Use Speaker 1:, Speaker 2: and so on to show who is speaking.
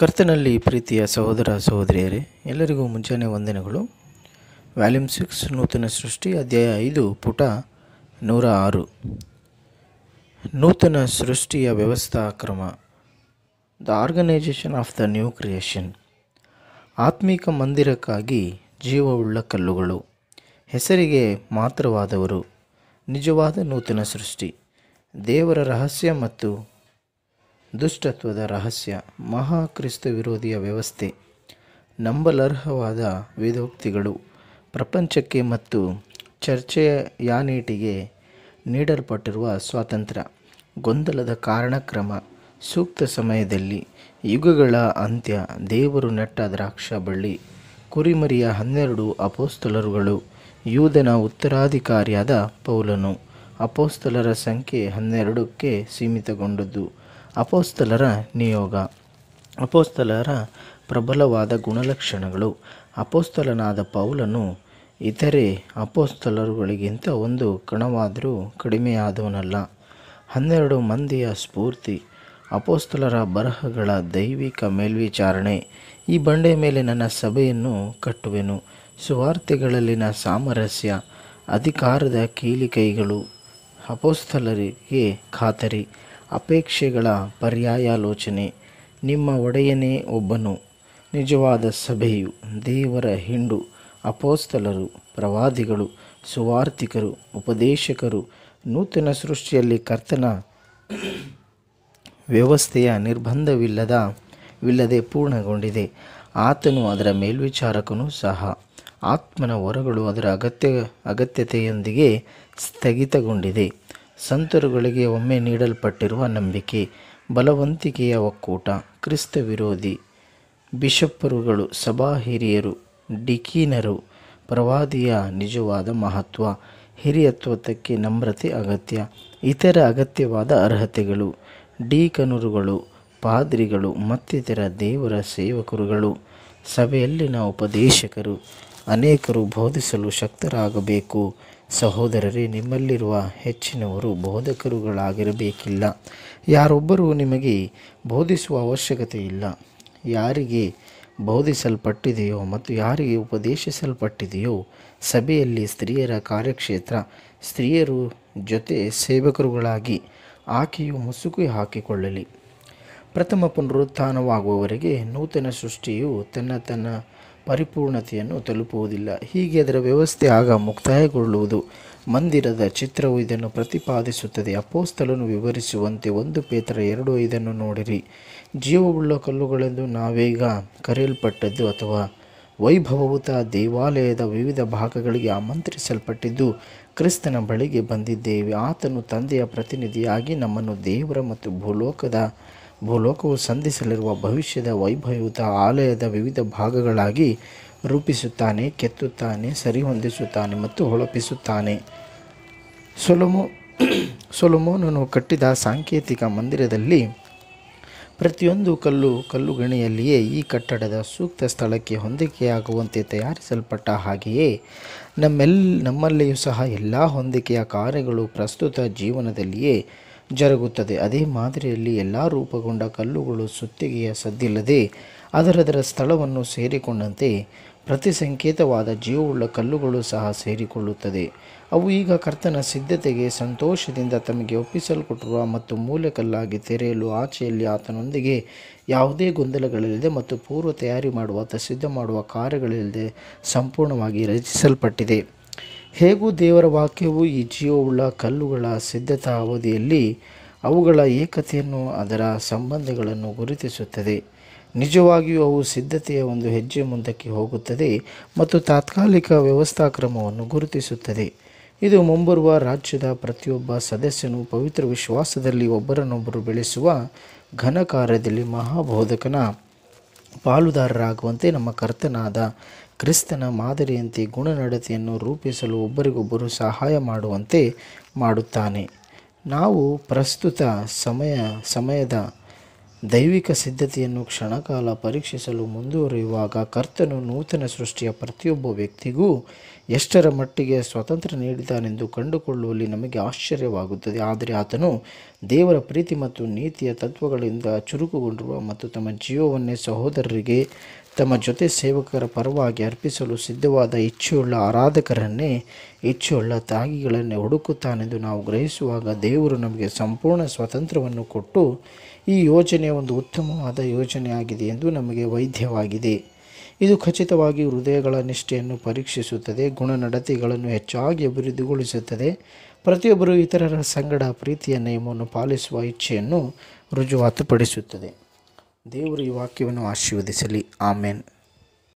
Speaker 1: ಕರ್ತನಲ್ಲಿ ಪ್ರೀತಿಯ ಸಹೋದರ ಸಹೋದರಿಯರೇ ಎಲ್ಲರಿಗೂ ಮುಂಚಾನೆ ವಂದನೆಗಳು ವ್ಯಾಲ್ಯೂಮ್ ಸಿಕ್ಸ್ ನೂತನ ಸೃಷ್ಟಿ ಅಧ್ಯಾಯ ಐದು ಪುಟ ನೂರ ಆರು ನೂತನ ಸೃಷ್ಟಿಯ ವ್ಯವಸ್ಥಾ ಕ್ರಮ the organisation of the new creation ಆತ್ಮಿಕ ಮಂದಿರಕ್ಕಾಗಿ ಜೀವವುಳ್ಳ ಕಲ್ಲುಗಳು ಹೆಸರಿಗೆ ಮಾತ್ರವಾದವರು ನಿಜವಾದ ನೂತನ ಸೃಷ್ಟಿ ದೇವರ ರಹಸ್ಯ ಮತ್ತು ದುಷ್ಟತ್ವದ ರಹಸ್ಯ ಮಹಾಕ್ರಿಸ್ತ ವಿರೋಧಿಯ ವ್ಯವಸ್ಥೆ ನಂಬಲರ್ಹವಾದ ವೇದೋಕ್ತಿಗಳು ಪ್ರಪಂಚಕ್ಕೆ ಮತ್ತು ಚರ್ಚೆಯ ಯಾನೇಟಿಗೆ ನೀಡಲ್ಪಟ್ಟಿರುವ ಸ್ವಾತಂತ್ರ್ಯ ಗೊಂದಲದ ಕಾರಣಕ್ರಮ ಸೂಕ್ತ ಸಮಯದಲ್ಲಿ ಯುಗಗಳ ಅಂತ್ಯ ದೇವರು ನೆಟ್ಟ ದ್ರಾಕ್ಷ ಬಳ್ಳಿ ಕುರಿಮರಿಯ ಹನ್ನೆರಡು ಅಪೋಸ್ತಲರುಗಳು ಯೂದನ ಉತ್ತರಾಧಿಕಾರಿಯಾದ ಪೌಲನು ಅಪೋಸ್ತಲರ ಸಂಖ್ಯೆ ಹನ್ನೆರಡಕ್ಕೆ ಸೀಮಿತಗೊಂಡದ್ದು ಅಪೋಸ್ತಲರ ನಿಯೋಗ ಅಪೋಸ್ತಲರ ಪ್ರಬಲವಾದ ಗುಣಲಕ್ಷಣಗಳು ಅಪೋಸ್ತಲನಾದ ಪೌಲನು ಇತರೆ ಅಪೋಸ್ತಲರುಗಳಿಗಿಂತ ಒಂದು ಕಣವಾದರೂ ಕಡಿಮೆಯಾದವನಲ್ಲ ಹನ್ನೆರಡು ಮಂದಿಯ ಸ್ಫೂರ್ತಿ ಅಪೋಸ್ತಲರ ಬರಹಗಳ ದೈವಿಕ ಮೇಲ್ವಿಚಾರಣೆ ಈ ಬಂಡೆ ಮೇಲೆ ನನ್ನ ಸಭೆಯನ್ನು ಕಟ್ಟುವೆನು ಸುವಾರ್ತೆಗಳಲ್ಲಿನ ಸಾಮರಸ್ಯ ಅಧಿಕಾರದ ಕೀಲಿಕೈಗಳು ಅಪೋಸ್ತಲರಿಗೆ ಖಾತರಿ ಅಪೇಕ್ಷೆಗಳ ಪರ್ಯಾಯಾಲೋಚನೆ ನಿಮ್ಮ ಒಡೆಯನೇ ಒಬ್ಬನು ನಿಜವಾದ ಸಭೆಯು ದೇವರ ಹಿಂಡು ಅಪೋಸ್ತಲರು ಪ್ರವಾದಿಗಳು ಸುವಾರ್ತಿಕರು ಉಪದೇಶಕರು ನೂತನ ಸೃಷ್ಟಿಯಲ್ಲಿ ಕರ್ತನ ವ್ಯವಸ್ಥೆಯ ನಿರ್ಬಂಧವಿಲ್ಲದ ವಿಲ್ಲದೆ ಪೂರ್ಣಗೊಂಡಿದೆ ಆತನು ಅದರ ಮೇಲ್ವಿಚಾರಕನೂ ಸಹ ಆತ್ಮನ ಹೊರಗಳು ಅದರ ಅಗತ್ಯ ಅಗತ್ಯತೆಯೊಂದಿಗೆ ಸ್ಥಗಿತಗೊಂಡಿದೆ ಸಂತರುಗಳಿಗೆ ಒಮ್ಮೆ ನೀಡಲ್ಪಟ್ಟಿರುವ ನಂಬಿಕೆ ಬಲವಂತಿಕೆಯ ಒಕ್ಕೂಟ ಕ್ರಿಸ್ತ ವಿರೋಧಿ ಬಿಷಪ್ಪರುಗಳು ಸಭಾ ಹಿರಿಯರು ಡಿಕೀನರು ಪ್ರವಾದಿಯ ನಿಜವಾದ ಮಹತ್ವ ಹಿರಿಯತ್ವಕ್ಕೆ ನಮ್ರತೆ ಅಗತ್ಯ ಇತರ ಅಗತ್ಯವಾದ ಅರ್ಹತೆಗಳು ಡಿಕನುರುಗಳು ಪಾದ್ರಿಗಳು ಮತ್ತಿತರ ದೇವರ ಸೇವಕರುಗಳು ಸಭೆಯಲ್ಲಿನ ಉಪದೇಶಕರು ಅನೇಕರು ಬೋಧಿಸಲು ಶಕ್ತರಾಗಬೇಕು ಸಹೋದರರೇ ನಿಮ್ಮಲ್ಲಿರುವ ಹೆಚ್ಚಿನವರು ಬೋಧಕರುಗಳಾಗಿರಬೇಕಿಲ್ಲ ಯಾರೊಬ್ಬರೂ ನಿಮಗೆ ಬೋಧಿಸುವ ಅವಶ್ಯಕತೆ ಇಲ್ಲ ಯಾರಿಗೆ ಬೋಧಿಸಲ್ಪಟ್ಟಿದೆಯೋ ಮತ್ತು ಯಾರಿಗೆ ಉಪದೇಶಿಸಲ್ಪಟ್ಟಿದೆಯೋ ಸಭೆಯಲ್ಲಿ ಸ್ತ್ರೀಯರ ಕಾರ್ಯಕ್ಷೇತ್ರ ಸ್ತ್ರೀಯರು ಜೊತೆ ಸೇವಕರುಗಳಾಗಿ ಆಕೆಯು ಮುಸುಕು ಹಾಕಿಕೊಳ್ಳಲಿ ಪ್ರಥಮ ಪುನರುತ್ಥಾನವಾಗುವವರೆಗೆ ನೂತನ ಸೃಷ್ಟಿಯು ತನ್ನ ತನ್ನ ಪರಿಪೂರ್ಣತೆಯನ್ನು ತಲುಪುವುದಿಲ್ಲ ಹೀಗೆ ಅದರ ವ್ಯವಸ್ಥೆ ಆಗ ಮುಕ್ತಾಯಗೊಳ್ಳುವುದು ಮಂದಿರದ ಚಿತ್ರವು ಇದನ್ನು ಪ್ರತಿಪಾದಿಸುತ್ತದೆ ಅಪೋಸ್ತಲನ್ನು ವಿವರಿಸುವಂತೆ ಒಂದು ಪೇತ್ರ ಎರಡು ಇದನ್ನು ನೋಡಿರಿ ಜೀವವುಳ್ಳ ಕಲ್ಲುಗಳೆಂದು ನಾವೀಗ ಕರೆಯಲ್ಪಟ್ಟದ್ದು ಅಥವಾ ವೈಭವಭೂತ ದೇವಾಲಯದ ವಿವಿಧ ಭಾಗಗಳಿಗೆ ಆಮಂತ್ರಿಸಲ್ಪಟ್ಟಿದ್ದು ಕ್ರಿಸ್ತನ ಬಳಿಗೆ ಬಂದಿದ್ದೇವೆ ಆತನು ತಂದೆಯ ಪ್ರತಿನಿಧಿಯಾಗಿ ನಮ್ಮನ್ನು ದೇವರ ಮತ್ತು ಭೂಲೋಕದ ಭೂಲೋಕವು ಸಂಧಿಸಲಿರುವ ಭವಿಷ್ಯದ ವೈಭವಯುತ ಆಲಯದ ವಿವಿಧ ಭಾಗಗಳಾಗಿ ರೂಪಿಸುತ್ತಾನೆ ಕೆತ್ತುತ್ತಾನೆ ಸರಿಹೊಂದಿಸುತ್ತಾನೆ ಮತ್ತು ಹೊಳಪಿಸುತ್ತಾನೆ ಸೊಲೊಮೋ ಸೊಲೊಮೋನನು ಕಟ್ಟಿದ ಸಾಂಕೇತಿಕ ಮಂದಿರದಲ್ಲಿ ಪ್ರತಿಯೊಂದು ಕಲ್ಲು ಕಲ್ಲುಗಣಿಯಲ್ಲಿಯೇ ಈ ಕಟ್ಟಡದ ಸೂಕ್ತ ಸ್ಥಳಕ್ಕೆ ಹೊಂದಿಕೆಯಾಗುವಂತೆ ತಯಾರಿಸಲ್ಪಟ್ಟ ಹಾಗೆಯೇ ನಮ್ಮೆಲ್ ನಮ್ಮಲ್ಲಿಯೂ ಸಹ ಎಲ್ಲ ಹೊಂದಿಕೆಯ ಕಾರ್ಯಗಳು ಪ್ರಸ್ತುತ ಜೀವನದಲ್ಲಿಯೇ ಜರುಗುತ್ತದೆ ಅದೇ ಮಾದರಿಯಲ್ಲಿ ಎಲ್ಲ ರೂಪಗೊಂಡ ಕಲ್ಲುಗಳು ಸುತ್ತಿಗೆಯ ಸದ್ದಿಲ್ಲದೆ ಅದರದರ ಸ್ಥಳವನ್ನು ಸೇರಿಕೊಂಡಂತೆ ಪ್ರತಿ ಸಂಕೇತವಾದ ಜೀವವುಳ್ಳ ಕಲ್ಲುಗಳು ಸಹ ಸೇರಿಕೊಳ್ಳುತ್ತದೆ ಅವು ಈಗ ಕರ್ತನ ಸಿದ್ಧತೆಗೆ ಸಂತೋಷದಿಂದ ತಮಗೆ ಒಪ್ಪಿಸಲ್ಪಟ್ಟಿರುವ ಮತ್ತು ಕಲ್ಲಾಗಿ ತೆರೆಯಲು ಆಚೆಯಲ್ಲಿ ಆತನೊಂದಿಗೆ ಯಾವುದೇ ಗೊಂದಲಗಳಿಲ್ಲದೆ ಮತ್ತು ಪೂರ್ವ ತಯಾರಿ ಮಾಡುವ ಅಥವಾ ಸಿದ್ಧ ಮಾಡುವ ಕಾರ್ಯಗಳಿಲ್ಲದೆ ಸಂಪೂರ್ಣವಾಗಿ ರಚಿಸಲ್ಪಟ್ಟಿದೆ ಹೇಗೂ ದೇವರ ವಾಕ್ಯವು ಈ ಜೀವವುಳ್ಳ ಕಲ್ಲುಗಳ ಸಿದ್ಧತಾ ಅವಧಿಯಲ್ಲಿ ಅವುಗಳ ಏಕತೆಯನ್ನು ಅದರ ಸಂಬಂಧಗಳನ್ನು ಗುರುತಿಸುತ್ತದೆ ನಿಜವಾಗಿಯೂ ಅವು ಸಿದ್ಧತೆಯ ಒಂದು ಹೆಜ್ಜೆ ಮುಂದಕ್ಕೆ ಹೋಗುತ್ತದೆ ಮತ್ತು ತಾತ್ಕಾಲಿಕ ವ್ಯವಸ್ಥಾ ಕ್ರಮವನ್ನು ಗುರುತಿಸುತ್ತದೆ ಇದು ಮುಂಬರುವ ರಾಜ್ಯದ ಪ್ರತಿಯೊಬ್ಬ ಸದಸ್ಯನು ಪವಿತ್ರ ವಿಶ್ವಾಸದಲ್ಲಿ ಒಬ್ಬರನ್ನೊಬ್ಬರು ಬೆಳೆಸುವ ಘನ ಕಾರ್ಯದಲ್ಲಿ ಮಹಾಬೋಧಕನ ಪಾಲುದಾರರಾಗುವಂತೆ ನಮ್ಮ ಕರ್ತನಾದ ಕ್ರಿಸ್ತನ ಮಾದರಿಯಂತೆ ಗುಣನಡತೆಯನ್ನು ರೂಪಿಸಲು ಒಬ್ಬರಿಗೊಬ್ಬರು ಸಹಾಯ ಮಾಡುವಂತೆ ಮಾಡುತ್ತಾನೆ ನಾವು ಪ್ರಸ್ತುತ ಸಮಯ ಸಮಯದ ದೈವಿಕ ಸಿದ್ಧತೆಯನ್ನು ಕ್ಷಣಕಾಲ ಪರೀಕ್ಷಿಸಲು ಮುಂದುವರಿಯುವಾಗ ಕರ್ತನು ನೂತನ ಸೃಷ್ಟಿಯ ಪ್ರತಿಯೊಬ್ಬ ವ್ಯಕ್ತಿಗೂ ಎಷ್ಟರ ಮಟ್ಟಿಗೆ ಸ್ವಾತಂತ್ರ್ಯ ನೀಡಿದ್ದಾನೆಂದು ಕಂಡುಕೊಳ್ಳುವಲ್ಲಿ ನಮಗೆ ಆಶ್ಚರ್ಯವಾಗುತ್ತದೆ ಆದರೆ ಆತನು ದೇವರ ಪ್ರೀತಿ ಮತ್ತು ನೀತಿಯ ತತ್ವಗಳಿಂದ ಚುರುಕುಗೊಂಡಿರುವ ಮತ್ತು ತಮ್ಮ ಜೀವವನ್ನೇ ಸಹೋದರರಿಗೆ ತಮ್ಮ ಜೊತೆ ಸೇವಕರ ಪರವಾಗಿ ಅರ್ಪಿಸಲು ಸಿದ್ಧವಾದ ಇಚ್ಛೆಯುಳ್ಳ ಆರಾಧಕರನ್ನೇ ಇಚ್ಛೆಯುಳ್ಳ ತಾಗಿಗಳನ್ನೇ ಹುಡುಕುತ್ತಾನೆಂದು ನಾವು ಗ್ರಹಿಸುವಾಗ ದೇವರು ನಮಗೆ ಸಂಪೂರ್ಣ ಸ್ವಾತಂತ್ರ್ಯವನ್ನು ಕೊಟ್ಟು ಈ ಯೋಜನೆ ಒಂದು ಉತ್ತಮವಾದ ಯೋಜನೆಯಾಗಿದೆ ಎಂದು ನಮಗೆ ವೈದ್ಯವಾಗಿದೆ ಇದು ಖಚಿತವಾಗಿ ಹೃದಯಗಳ ನಿಷ್ಠೆಯನ್ನು ಪರೀಕ್ಷಿಸುತ್ತದೆ ಗುಣನಡತೆಗಳನ್ನು ಹೆಚ್ಚಾಗಿ ಅಭಿವೃದ್ಧಿಗೊಳಿಸುತ್ತದೆ ಪ್ರತಿಯೊಬ್ಬರು ಇತರರ ಸಂಗಡ ಪ್ರೀತಿಯ ನಿಯಮವನ್ನು ಪಾಲಿಸುವ ಇಚ್ಛೆಯನ್ನು ರುಜುವಾತುಪಡಿಸುತ್ತದೆ ದೇವರು ಈ ವಾಕ್ಯವನ್ನು ಆಶೀರ್ವದಿಸಲಿ ಆಮೇನ್